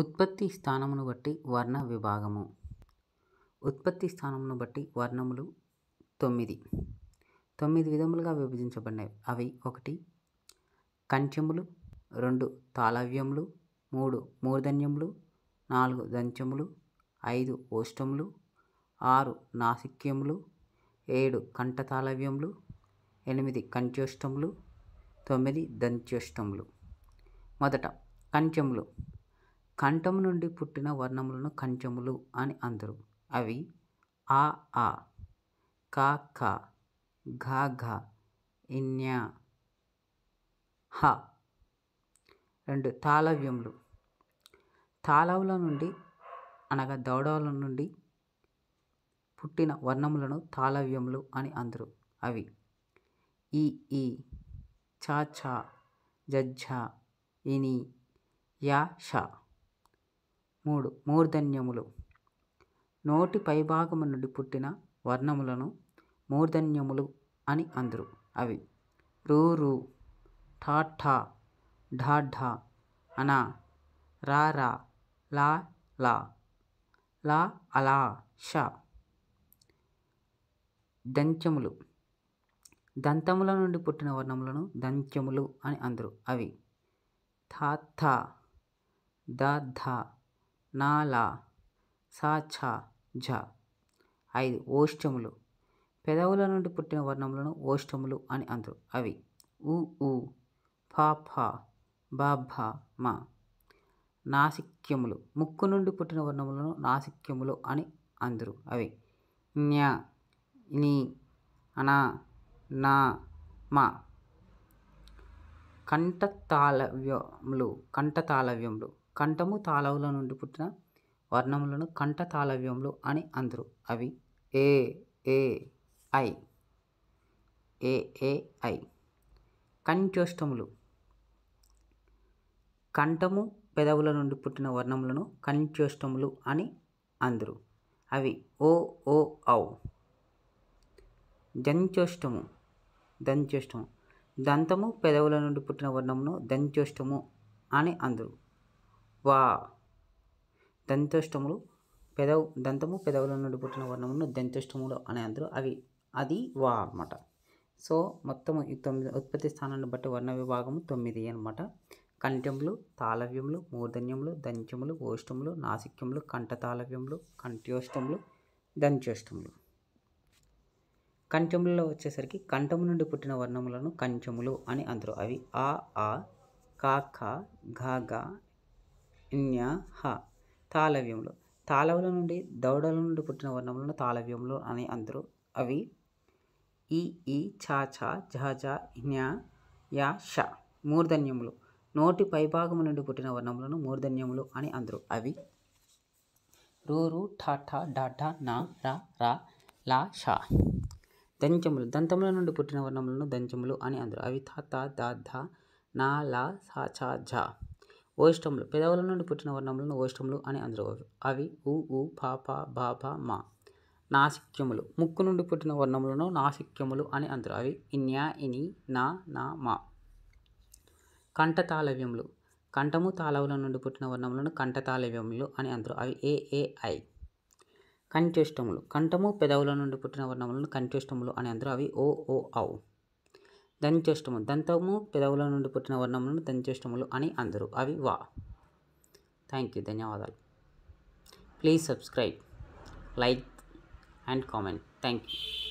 ఉత్పత్తి స్థానమును బట్టి వర్ణ విభాగము ఉత్పత్తి స్థానమును బట్టి వర్ణములు తొమ్మిది తొమ్మిది విధములుగా విభజించబడినవి అవి ఒకటి కంచెములు రెండు తాళవ్యములు మూడు మూర్ధన్యములు నాలుగు దంచములు ఐదు ఓష్టములు ఆరు నాసిక్యములు ఏడు తాళవ్యములు ఎనిమిది కంచోష్టములు తొమ్మిది దంత్యోష్టములు మొదట కంచెములు కంఠము నుండి పుట్టిన వర్ణములను కంచములు అని అందరు అవి ఆ ఆ కా కా ఘా ఘా ఇన్యా హ రెండు తాళవ్యములు తాళవుల నుండి అనగా దౌడవుల నుండి పుట్టిన వర్ణములను తాళవ్యములు అని అందరు అవి ఈ ఈ చా ఛా జజ్జా ఇని యా షా మూడు మూర్ధన్యములు నోటి పైభాగము నుండి పుట్టిన వర్ణములను మూర్ధన్యములు అని అందరు అవి రూరు ఠాఠా ఢా అనా రా లా లా లా అలా ష దంత్యములు దంతముల నుండి పుట్టిన వర్ణములను దంత్యములు అని అందరు అవి థా థా ధా నా లా సా ఛ ఝ ఐదు ఓష్టములు పెదవుల నుండి పుట్టిన వర్ణములను ఓష్టములు అని అందరు అవి ఉ ఉ ఫా ఫా బా భ మ నాసిక్యములు ముక్కు నుండి పుట్టిన వర్ణములను నాసిక్యములు అని అందరు అవి న్య ని అనా నా మా కంఠతాళవ్యములు కంఠతాళవ్యములు కంఠము తాళవుల నుండి పుట్టిన వర్ణములను కంఠ తాళవ్యములు అని అందరు అవి ఏ A I A A I కంచోష్టములు కంఠము పెదవుల నుండి పుట్టిన వర్ణములను కంచోష్టములు అని అందరు అవి ఓ ఓ ఔ దంచోష్టము దంచోష్టము దంతము పెదవుల నుండి పుట్టిన వర్ణమును దంచోష్టము అని అందరు వా దంతోష్టములు పెదవు దంతము పెదవుల నుండి పుట్టిన వర్ణమును దంతోష్టములు అనే అందరు అవి అది వా అనమాట సో మొత్తము ఈ తొమ్మిది ఉత్పత్తి స్థానాన్ని బట్టి వర్ణ విభాగము తొమ్మిది అనమాట కంఠ్యములు తాళవ్యములు మూర్ధన్యములు దంత్యములు ఓష్టములు నాసిక్యములు కంఠ తాళవ్యములు కంఠ్యోష్టములు దంత్యోష్టములు కంఠములలో వచ్చేసరికి కంఠము నుండి పుట్టిన వర్ణములను కంఠములు అని అందరు అవి ఆ ఆ కా ఖ ఘ న్యహ హ తాళవ్యములు తాళవుల నుండి దౌడల నుండి పుట్టిన వర్ణములను తాళవ్యములు అని అందరూ అవి ఈ ఈ ఛా ఛా ఝా ఝా యా ష మూర్ధన్యములు నోటి పైభాగము నుండి పుట్టిన వర్ణములను మూర్ధన్యములు అని అందరు అవి రూ రూ ఠా ఠా డా ఠా నా రా రా లా షా దంచములు దంతముల నుండి పుట్టిన వర్ణములను దంచములు అని అందరు అవి థా తా ధా నా లా సా ఛా ఝా ఓష్టములు పెదవుల నుండి పుట్టిన వర్ణములను ఓయిష్టములు అని అందరు అవి ఉ ఉ పా పా బా బా మా నాసిక్యములు ముక్కు నుండి పుట్టిన వర్ణములను నాసిక్యములు అని అందరు అవి ఇన్యా ఇని నా నా మా కంఠ తాళవ్యములు కంఠము తాళవుల నుండి పుట్టిన వర్ణములను కంఠ తాళవ్యములు అని అందరు అవి ఏ ఏ ఐ కంఠము పెదవుల నుండి పుట్టిన వర్ణములను కంఠ్యుష్టములు అని అందరు అవి ఓ ఓ ఔ దంచేష్టము దంతము పెదవుల నుండి పుట్టిన వర్ణములను దంచేష్టములు అని అందరు అవి వా థ్యాంక్ యూ ధన్యవాదాలు please subscribe like and comment thank you